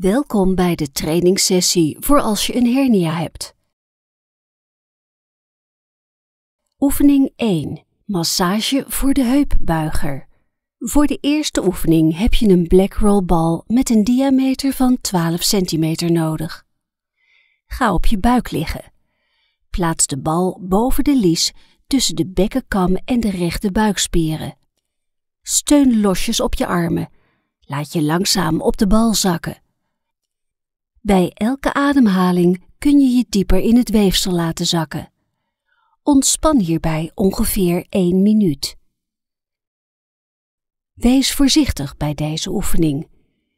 Welkom bij de trainingssessie voor als je een hernia hebt. Oefening 1. Massage voor de heupbuiger. Voor de eerste oefening heb je een black roll bal met een diameter van 12 cm nodig. Ga op je buik liggen. Plaats de bal boven de lies tussen de bekkenkam en de rechte buikspieren. Steun losjes op je armen. Laat je langzaam op de bal zakken. Bij elke ademhaling kun je je dieper in het weefsel laten zakken. Ontspan hierbij ongeveer 1 minuut. Wees voorzichtig bij deze oefening.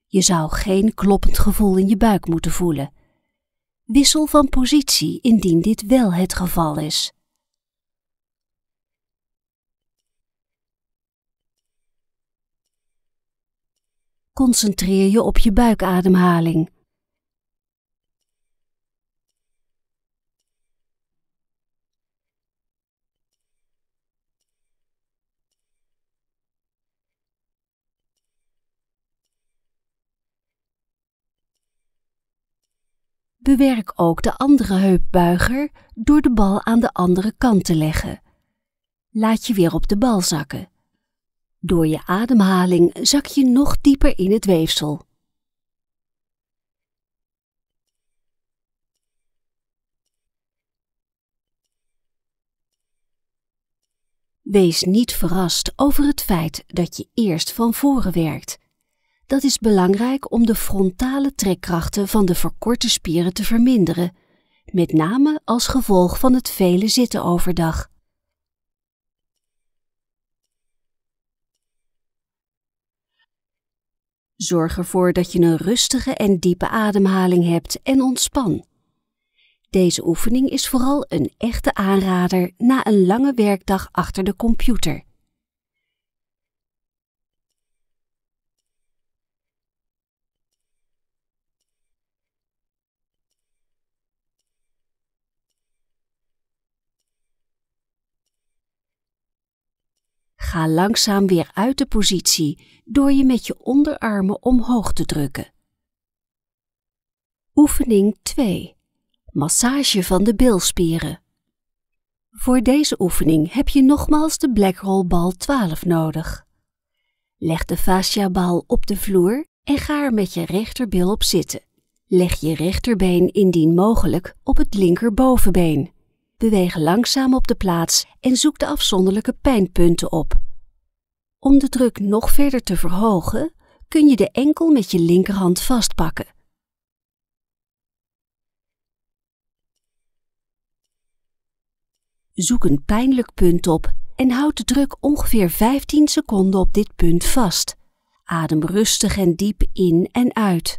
Je zou geen kloppend gevoel in je buik moeten voelen. Wissel van positie indien dit wel het geval is. Concentreer je op je buikademhaling Bewerk ook de andere heupbuiger door de bal aan de andere kant te leggen. Laat je weer op de bal zakken. Door je ademhaling zak je nog dieper in het weefsel. Wees niet verrast over het feit dat je eerst van voren werkt dat is belangrijk om de frontale trekkrachten van de verkorte spieren te verminderen, met name als gevolg van het vele zitten overdag. Zorg ervoor dat je een rustige en diepe ademhaling hebt en ontspan. Deze oefening is vooral een echte aanrader na een lange werkdag achter de computer. Ga langzaam weer uit de positie door je met je onderarmen omhoog te drukken. Oefening 2. Massage van de bilspieren. Voor deze oefening heb je nogmaals de Roll bal 12 nodig. Leg de fasciabal op de vloer en ga er met je rechterbil op zitten. Leg je rechterbeen indien mogelijk op het linkerbovenbeen. Beweeg langzaam op de plaats en zoek de afzonderlijke pijnpunten op. Om de druk nog verder te verhogen, kun je de enkel met je linkerhand vastpakken. Zoek een pijnlijk punt op en houd de druk ongeveer 15 seconden op dit punt vast. Adem rustig en diep in en uit.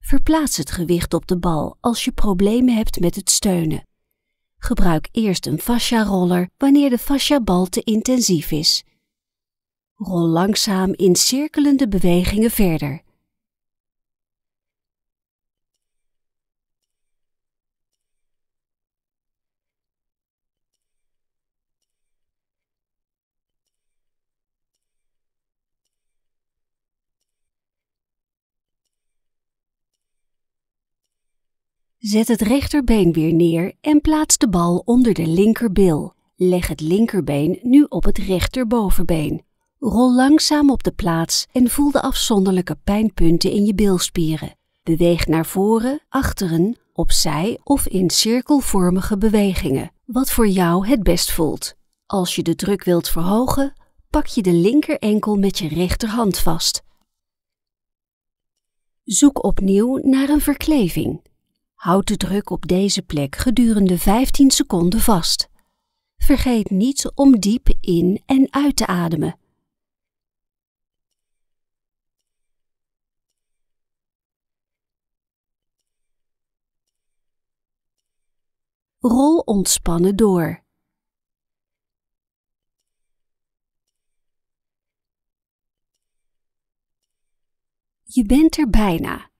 Verplaats het gewicht op de bal als je problemen hebt met het steunen. Gebruik eerst een fascia-roller wanneer de fascia te intensief is. Rol langzaam in cirkelende bewegingen verder. Zet het rechterbeen weer neer en plaats de bal onder de linkerbil. Leg het linkerbeen nu op het rechterbovenbeen. Rol langzaam op de plaats en voel de afzonderlijke pijnpunten in je bilspieren. Beweeg naar voren, achteren, opzij of in cirkelvormige bewegingen, wat voor jou het best voelt. Als je de druk wilt verhogen, pak je de linker enkel met je rechterhand vast. Zoek opnieuw naar een verkleving. Houd de druk op deze plek gedurende 15 seconden vast. Vergeet niet om diep in en uit te ademen. Rol ontspannen door. Je bent er bijna.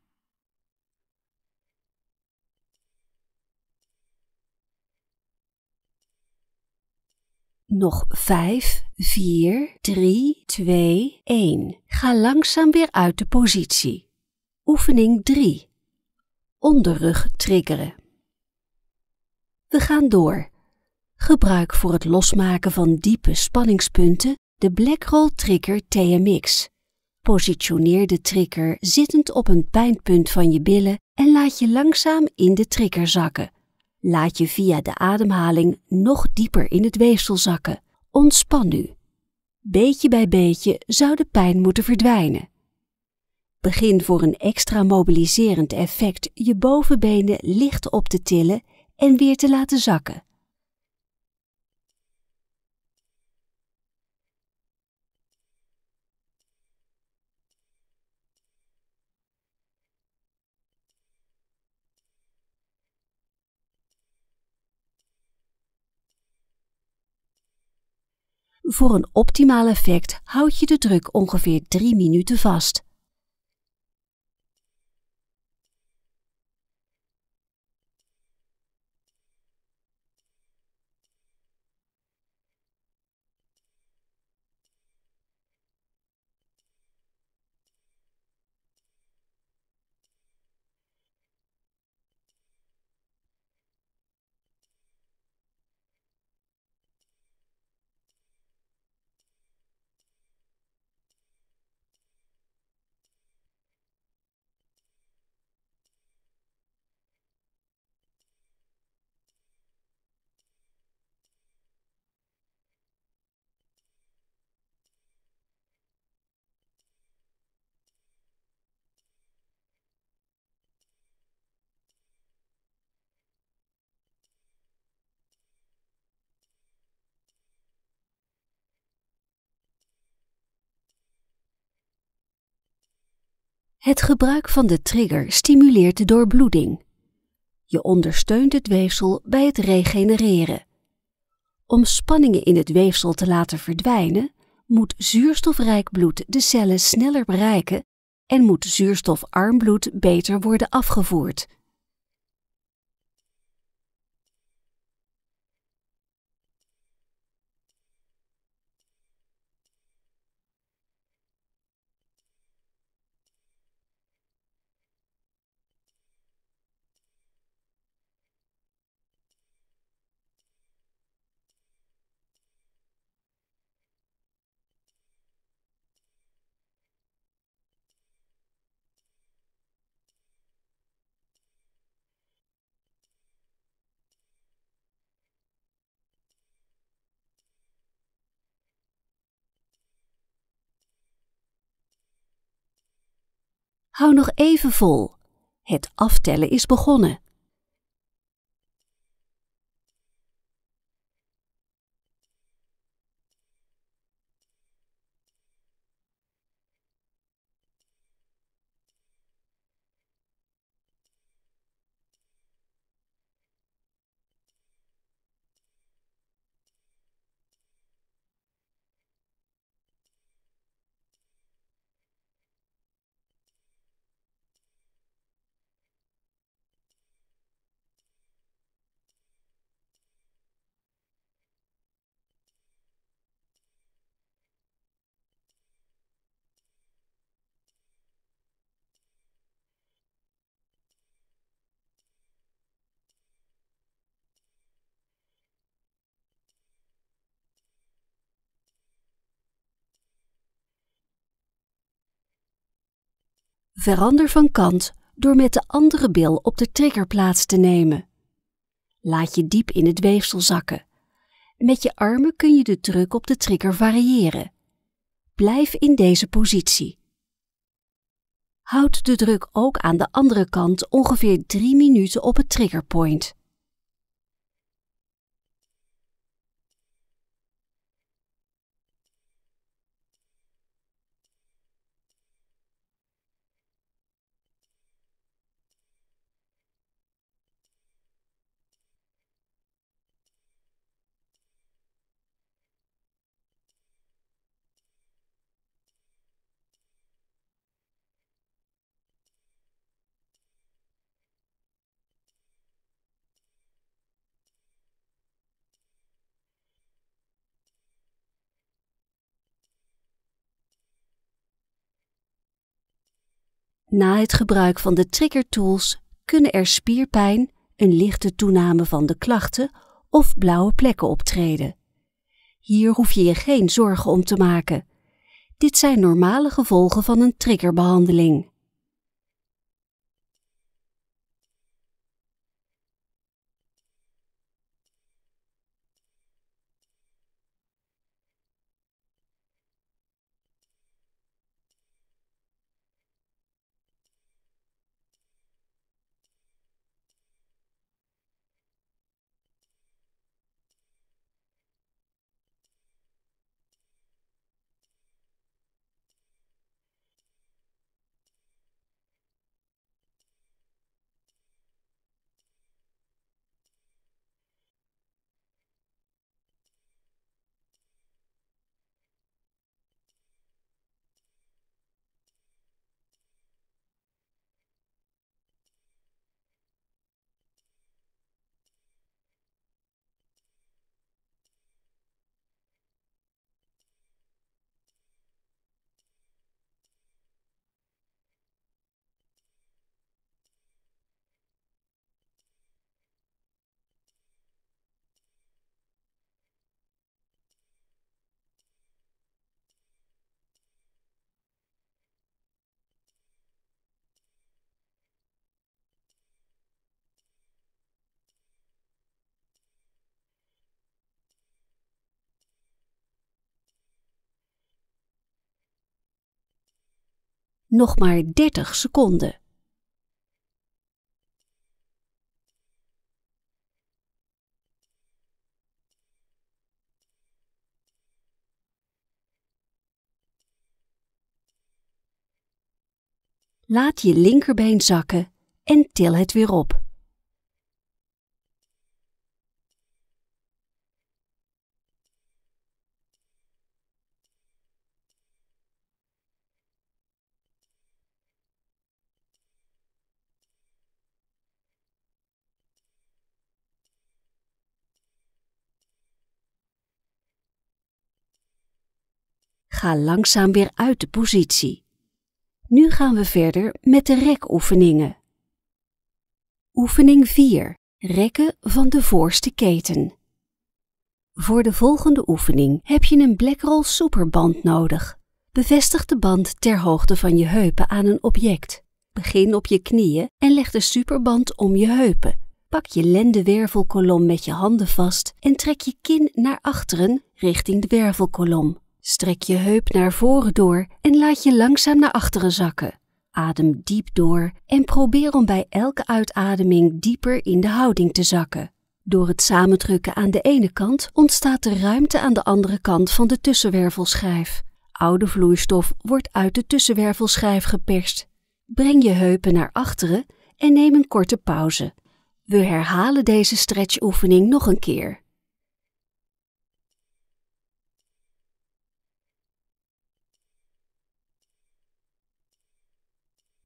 Nog 5, 4, 3, 2, 1. Ga langzaam weer uit de positie. Oefening 3. Onderrug triggeren. We gaan door. Gebruik voor het losmaken van diepe spanningspunten de Blackroll Trigger TMX. Positioneer de trigger zittend op een pijnpunt van je billen en laat je langzaam in de trigger zakken Laat je via de ademhaling nog dieper in het weefsel zakken. Ontspan nu. Beetje bij beetje zou de pijn moeten verdwijnen. Begin voor een extra mobiliserend effect je bovenbenen licht op te tillen en weer te laten zakken. Voor een optimaal effect houd je de druk ongeveer 3 minuten vast. Het gebruik van de trigger stimuleert de doorbloeding. Je ondersteunt het weefsel bij het regenereren. Om spanningen in het weefsel te laten verdwijnen, moet zuurstofrijk bloed de cellen sneller bereiken en moet zuurstofarm bloed beter worden afgevoerd. Hou nog even vol. Het aftellen is begonnen. Verander van kant door met de andere bil op de trigger plaats te nemen. Laat je diep in het weefsel zakken. Met je armen kun je de druk op de trigger variëren. Blijf in deze positie. Houd de druk ook aan de andere kant ongeveer 3 minuten op het triggerpoint. Na het gebruik van de trigger tools kunnen er spierpijn, een lichte toename van de klachten of blauwe plekken optreden. Hier hoef je je geen zorgen om te maken. Dit zijn normale gevolgen van een triggerbehandeling. nog maar 30 seconden. Laat je linkerbeen zakken en til het weer op. Ga langzaam weer uit de positie. Nu gaan we verder met de rekoefeningen. Oefening 4. Rekken van de voorste keten. Voor de volgende oefening heb je een Blackroll superband nodig. Bevestig de band ter hoogte van je heupen aan een object. Begin op je knieën en leg de superband om je heupen. Pak je lendenwervelkolom met je handen vast en trek je kin naar achteren richting de wervelkolom. Strek je heup naar voren door en laat je langzaam naar achteren zakken. Adem diep door en probeer om bij elke uitademing dieper in de houding te zakken. Door het samendrukken aan de ene kant ontstaat er ruimte aan de andere kant van de tussenwervelschijf. Oude vloeistof wordt uit de tussenwervelschijf geperst. Breng je heupen naar achteren en neem een korte pauze. We herhalen deze stretchoefening nog een keer.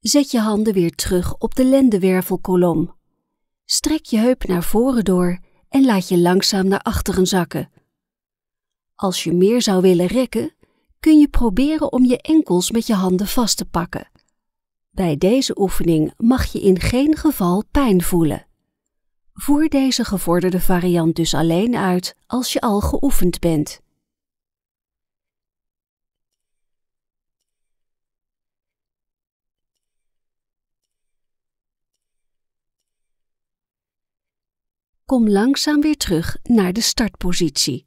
Zet je handen weer terug op de lendenwervelkolom. Strek je heup naar voren door en laat je langzaam naar achteren zakken. Als je meer zou willen rekken, kun je proberen om je enkels met je handen vast te pakken. Bij deze oefening mag je in geen geval pijn voelen. Voer deze gevorderde variant dus alleen uit als je al geoefend bent. Kom langzaam weer terug naar de startpositie.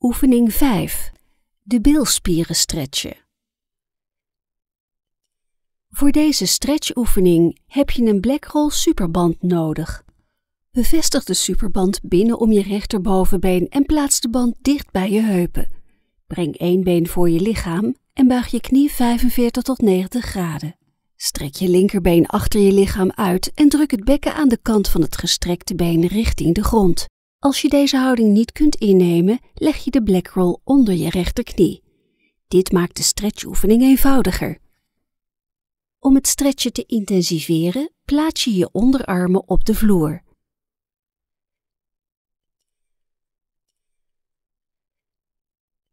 Oefening 5. De bilspieren stretchen. Voor deze stretchoefening heb je een Blackroll superband nodig. Bevestig de superband binnen om je rechterbovenbeen en plaats de band dicht bij je heupen. Breng één been voor je lichaam en buig je knie 45 tot 90 graden. Strek je linkerbeen achter je lichaam uit en druk het bekken aan de kant van het gestrekte been richting de grond. Als je deze houding niet kunt innemen, leg je de black roll onder je rechterknie. Dit maakt de stretchoefening eenvoudiger. Om het stretchen te intensiveren, plaats je je onderarmen op de vloer.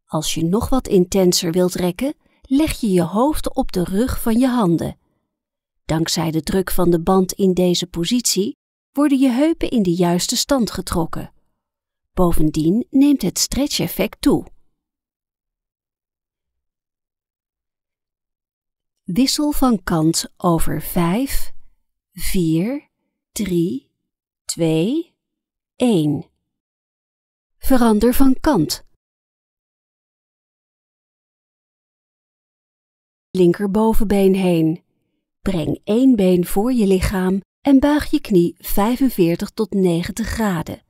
Als je nog wat intenser wilt rekken, leg je je hoofd op de rug van je handen. Dankzij de druk van de band in deze positie worden je heupen in de juiste stand getrokken. Bovendien neemt het stretch-effect toe. Wissel van kant over 5, 4, 3, 2, 1. Verander van kant. Linkerbovenbeen heen. Breng één been voor je lichaam en buig je knie 45 tot 90 graden.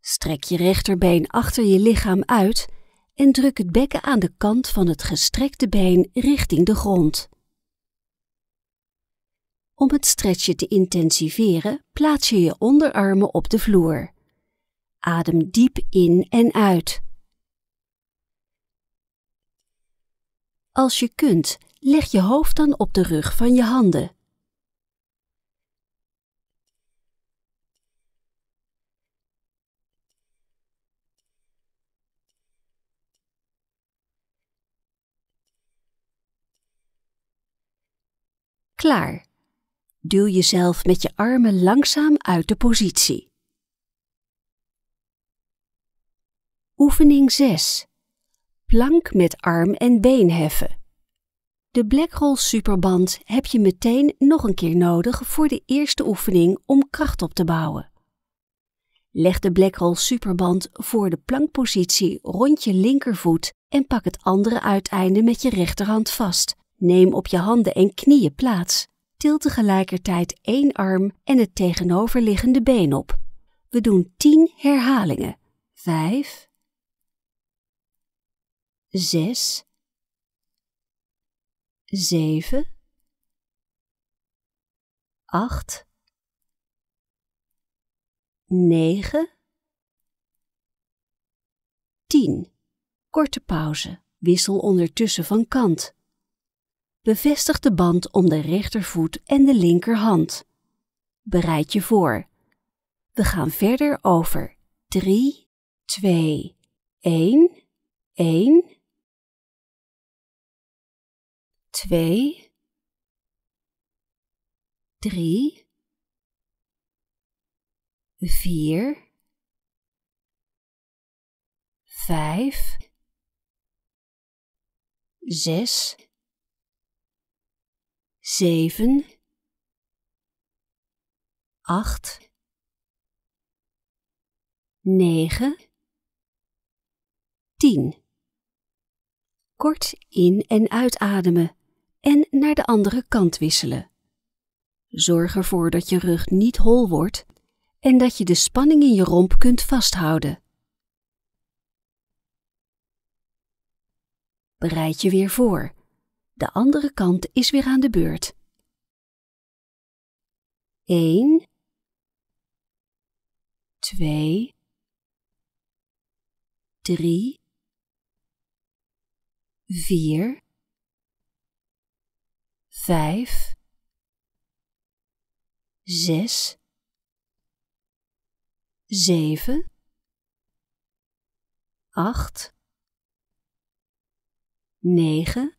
Strek je rechterbeen achter je lichaam uit en druk het bekken aan de kant van het gestrekte been richting de grond. Om het stretchen te intensiveren, plaats je je onderarmen op de vloer. Adem diep in en uit. Als je kunt, Leg je hoofd dan op de rug van je handen. Klaar. Duw jezelf met je armen langzaam uit de positie. Oefening 6. Plank met arm en been heffen. De blackroll Superband heb je meteen nog een keer nodig voor de eerste oefening om kracht op te bouwen. Leg de blackroll Superband voor de plankpositie rond je linkervoet en pak het andere uiteinde met je rechterhand vast. Neem op je handen en knieën plaats. Til tegelijkertijd één arm en het tegenoverliggende been op. We doen 10 herhalingen. 5 6 7. 8. 9. tien. Korte pauze. Wissel ondertussen van kant. Bevestig de band om de rechtervoet en de linkerhand. Bereid je voor. We gaan verder over 3, 2, 1, 1, twee, drie, vier, vijf, zes, zeven, acht, negen, tien. Kort in- en uitademen en naar de andere kant wisselen. Zorg ervoor dat je rug niet hol wordt en dat je de spanning in je romp kunt vasthouden. Bereid je weer voor. De andere kant is weer aan de beurt. 1 2 3 4 vijf, zes, zeven, acht, negen,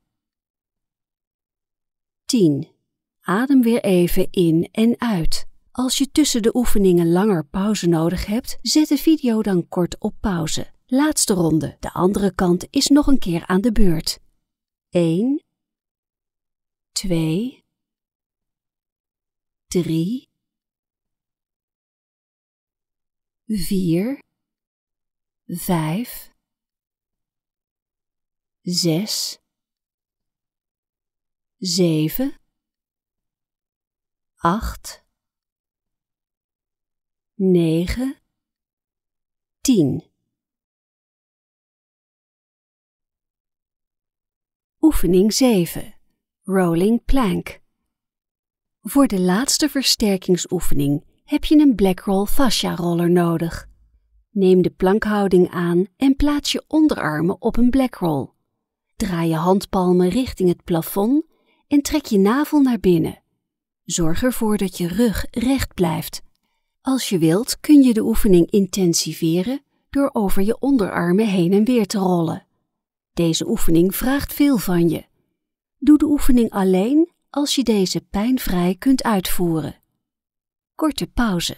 tien. Adem weer even in en uit. Als je tussen de oefeningen langer pauze nodig hebt, zet de video dan kort op pauze. Laatste ronde, de andere kant is nog een keer aan de beurt. 1, twee, drie, vier, vijf, zes, zeven, acht, negen, tien. Oefening 7 Rolling Plank. Voor de laatste versterkingsoefening heb je een Blackroll fascia roller nodig. Neem de plankhouding aan en plaats je onderarmen op een Blackroll. Draai je handpalmen richting het plafond en trek je navel naar binnen. Zorg ervoor dat je rug recht blijft. Als je wilt kun je de oefening intensiveren door over je onderarmen heen en weer te rollen. Deze oefening vraagt veel van je. Doe de oefening alleen als je deze pijnvrij kunt uitvoeren. Korte pauze.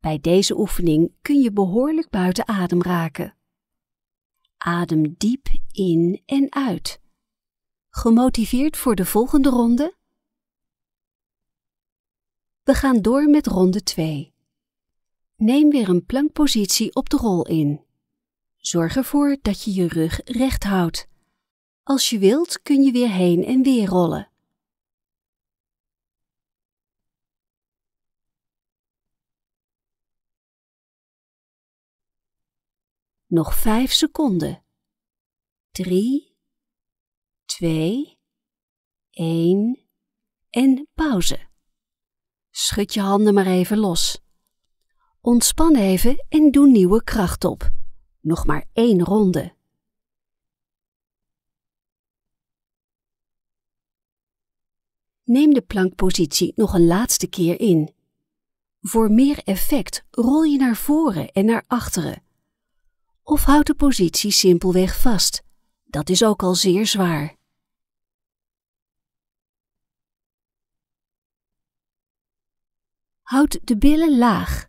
Bij deze oefening kun je behoorlijk buiten adem raken. Adem diep in en uit. Gemotiveerd voor de volgende ronde? We gaan door met ronde 2. Neem weer een plankpositie op de rol in. Zorg ervoor dat je je rug recht houdt als je wilt kun je weer heen en weer rollen. Nog vijf seconden. Drie, twee, één en pauze. Schud je handen maar even los. Ontspan even en doe nieuwe kracht op. Nog maar één ronde. Neem de plankpositie nog een laatste keer in. Voor meer effect rol je naar voren en naar achteren. Of houd de positie simpelweg vast. Dat is ook al zeer zwaar. Houd de billen laag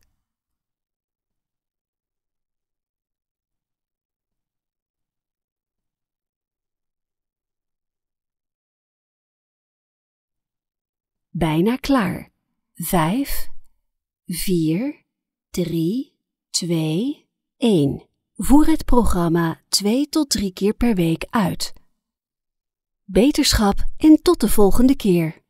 bijna klaar. 5, 4, 3, 2, 1. Voer het programma 2 tot 3 keer per week uit. Beterschap en tot de volgende keer.